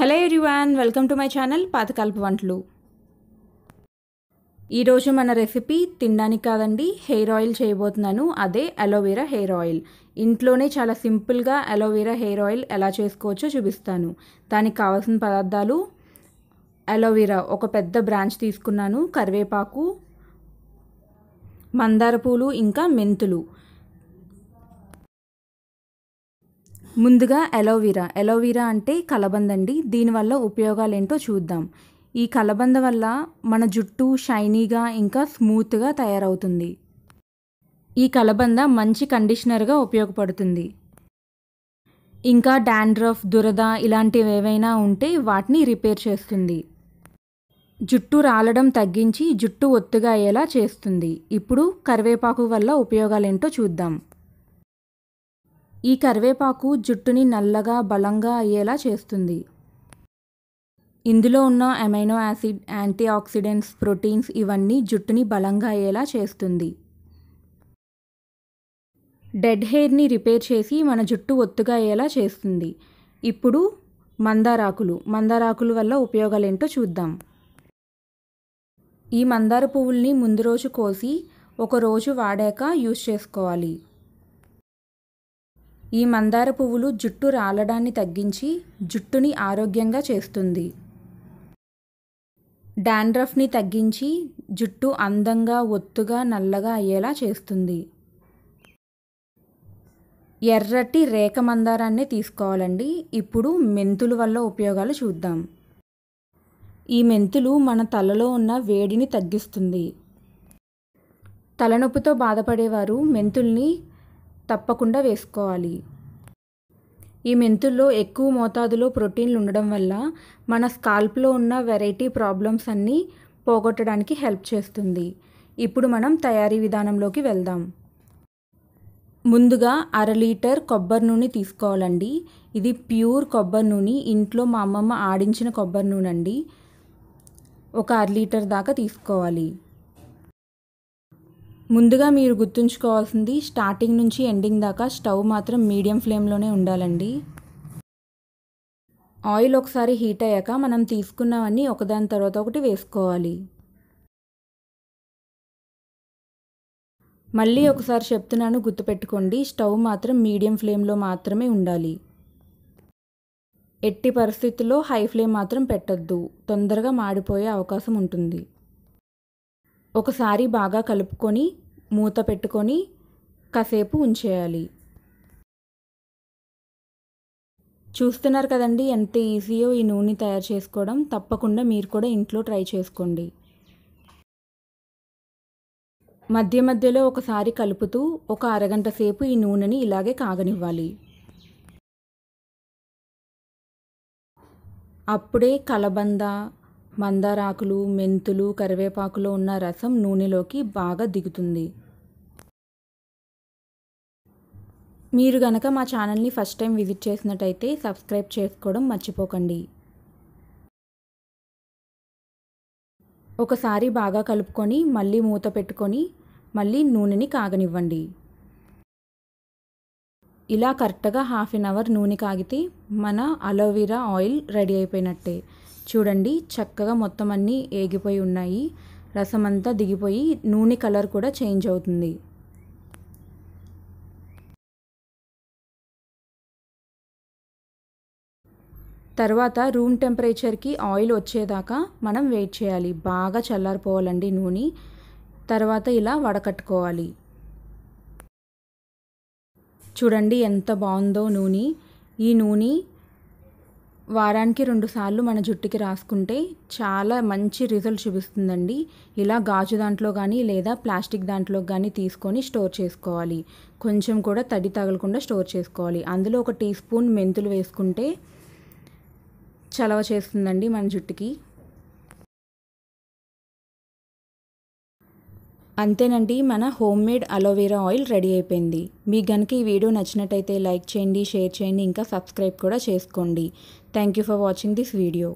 hello everyone welcome to my channel పాతకాలపు వంటలు ఈరోజు మన రెసిపీ తినడానికి కాదండి హెయిర్ ఆయిల్ చేయబోతున్నాను అదే అలోవేరా హెయిర్ ఆయిల్ ఇంట్లోనే చాలా సింపుల్గా అలోవేరా హెయిర్ ఆయిల్ ఎలా చేసుకోవచ్చో చూపిస్తాను దానికి కావాల్సిన పదార్థాలు అలోవేరా ఒక పెద్ద బ్రాంచ్ తీసుకున్నాను కరివేపాకు మందార పూలు ఇంకా మెంతులు ముందుగా ఎలోవీరా ఎలోవీరా అంటే కలబంద అండి దీనివల్ల ఉపయోగాలు ఏంటో చూద్దాం ఈ కలబంద వల్ల మన జుట్టు షైనీగా ఇంకా స్మూత్గా తయారవుతుంది ఈ కలబంద మంచి కండిషనర్గా ఉపయోగపడుతుంది ఇంకా డాండ్రఫ్ దురద ఇలాంటివి ఏవైనా ఉంటే వాటిని రిపేర్ చేస్తుంది జుట్టు రాలడం తగ్గించి జుట్టు ఒత్తుగా అయ్యేలా చేస్తుంది ఇప్పుడు కరివేపాకు వల్ల ఉపయోగాలేంటో చూద్దాం ఈ కరివేపాకు జుట్టుని నల్లగా బలంగా అయ్యేలా చేస్తుంది ఇందులో ఉన్న amino acid antioxidants proteins ఇవన్నీ జుట్టుని బలంగా అయ్యేలా చేస్తుంది డెడ్ హెయిర్ని రిపేర్ చేసి మన జుట్టు ఒత్తుగా అయ్యేలా చేస్తుంది ఇప్పుడు మందారాకులు మందారాకులు వల్ల ఏంటో చూద్దాం ఈ మందార పువ్వుల్ని ముందు రోజు కోసి ఒక రోజు వాడాక యూజ్ చేసుకోవాలి ఈ మందార పువ్వులు జుట్టు రాలడాన్ని తగ్గించి జుట్టుని ఆరోగ్యంగా చేస్తుంది డాండ్రఫ్ని తగ్గించి జుట్టు అందంగా ఒత్తుగా నల్లగా అయ్యేలా చేస్తుంది ఎర్రటి రేఖ మందారాన్ని తీసుకోవాలండి ఇప్పుడు మెంతులు వల్ల ఉపయోగాలు చూద్దాం ఈ మెంతులు మన తలలో ఉన్న వేడిని తగ్గిస్తుంది తలనొప్పితో బాధపడేవారు మెంతుల్ని తప్పకుండా వేసుకోవాలి ఈ మెంతుల్లో ఎక్కువ మోతాదులో ప్రోటీన్లు ఉండడం వల్ల మన స్కాల్ప్లో ఉన్న వెరైటీ ప్రాబ్లమ్స్ అన్నీ పోగొట్టడానికి హెల్ప్ చేస్తుంది ఇప్పుడు మనం తయారీ విధానంలోకి వెళ్దాం ముందుగా అర లీటర్ కొబ్బరి నూనె తీసుకోవాలండి ఇది ప్యూర్ కొబ్బరి నూనె ఇంట్లో మా అమ్మమ్మ ఆడించిన కొబ్బరి నూనె అండి ఒక అర లీటర్ దాకా తీసుకోవాలి ముందుగా మీరు గుర్తుంచుకోవాల్సింది స్టార్టింగ్ నుంచి ఎండింగ్ దాకా స్టవ్ మాత్రం మీడియం ఫ్లేమ్లోనే ఉండాలండి ఆయిల్ ఒకసారి హీట్ అయ్యాక మనం తీసుకున్నవన్నీ ఒకదాని తర్వాత ఒకటి వేసుకోవాలి మళ్ళీ ఒకసారి చెప్తున్నాను గుర్తుపెట్టుకోండి స్టవ్ మాత్రం మీడియం ఫ్లేమ్లో మాత్రమే ఉండాలి ఎట్టి పరిస్థితుల్లో హై ఫ్లేమ్ మాత్రం పెట్టద్దు తొందరగా మాడిపోయే అవకాశం ఉంటుంది ఒకసారి బాగా కలుపుకొని మూత పెట్టుకొని కాసేపు ఉంచేయాలి చూస్తున్నారు కదండి ఎంత ఈజీయో ఈ నూనె తయారు చేసుకోవడం తప్పకుండా మీరు కూడా ఇంట్లో ట్రై చేసుకోండి మధ్య మధ్యలో ఒకసారి కలుపుతూ ఒక అరగంట సేపు ఈ నూనెని ఇలాగే కాగనివ్వాలి అప్పుడే కలబంద మందారాకులు మెంతులు కరివేపాకులో ఉన్న రసం నూనెలోకి బాగా దిగుతుంది మీరు గనక మా ఛానల్ని ఫస్ట్ టైం విజిట్ చేసినట్టయితే సబ్స్క్రైబ్ చేసుకోవడం మర్చిపోకండి ఒకసారి బాగా కలుపుకొని మళ్ళీ మూత పెట్టుకొని మళ్ళీ నూనెని కాగనివ్వండి ఇలా కరెక్ట్గా హాఫ్ ఎన్ అవర్ నూనె కాగితే మన అలోవెరా ఆయిల్ రెడీ అయిపోయినట్టే చూడండి చక్కగా మొత్తం అన్నీ ఏగిపోయి ఉన్నాయి రసం అంతా దిగిపోయి నూనె కలర్ కూడా చేంజ్ అవుతుంది తర్వాత రూమ్ టెంపరేచర్కి ఆయిల్ వచ్చేదాకా మనం వెయిట్ చేయాలి బాగా చల్లారిపోవాలండి నూనె తర్వాత ఇలా వడకట్టుకోవాలి చూడండి ఎంత బాగుందో నూనె ఈ నూనె వారానికి రెండుసార్లు మన జుట్టుకి రాసుకుంటే చాలా మంచి రిజల్ట్ చూపిస్తుందండి ఇలా గాజు దాంట్లో కానీ లేదా ప్లాస్టిక్ దాంట్లో కానీ తీసుకొని స్టోర్ చేసుకోవాలి కొంచెం కూడా తడి తగలకుండా స్టోర్ చేసుకోవాలి అందులో ఒక టీ స్పూన్ మెంతులు వేసుకుంటే చలవ చేస్తుందండి మన జుట్టుకి అంతేనండి మన homemade aloe vera aloe vera oil ready అయిపోయింది మీ గనుక ఈ వీడియో నచ్చినట్టయితే లైక్ చేయండి షేర్ చేయండి ఇంకా సబ్స్క్రైబ్ కూడా చేసుకోండి thank you for watching this video